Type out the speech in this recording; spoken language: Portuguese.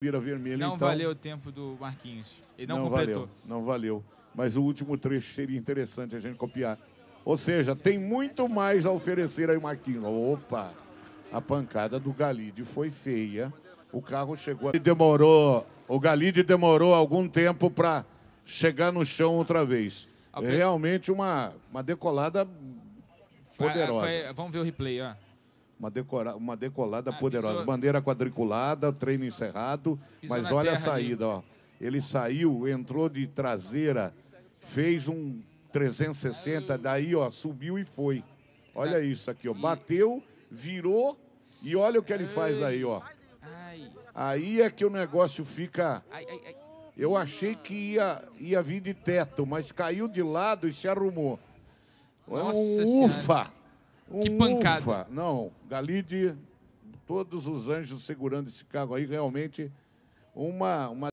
bandeira vermelha. Não então, valeu o tempo do Marquinhos. Ele não, não completou. Valeu, não valeu. Mas o último trecho seria interessante a gente copiar. Ou seja, tem muito mais a oferecer aí, Marquinhos. Opa! A pancada do Galide foi feia. O carro chegou. demorou. O Galide demorou algum tempo para chegar no chão outra vez. Okay. É realmente uma, uma decolada é, poderosa. Foi, foi, vamos ver o replay, ó. Uma, decora, uma decolada ah, poderosa. Isso... Bandeira quadriculada, treino encerrado. Isso mas olha a saída, ali. ó. Ele saiu, entrou de traseira, fez um 360, daí, ó, subiu e foi. Olha tá. isso aqui, ó. Bateu, virou e olha o que ele faz aí, ó. Aí é que o negócio fica. Eu achei que ia, ia vir de teto, mas caiu de lado e se arrumou. É um ufa! Um que pancada. Ufa. Não, Galide, todos os anjos segurando esse carro aí, realmente uma, uma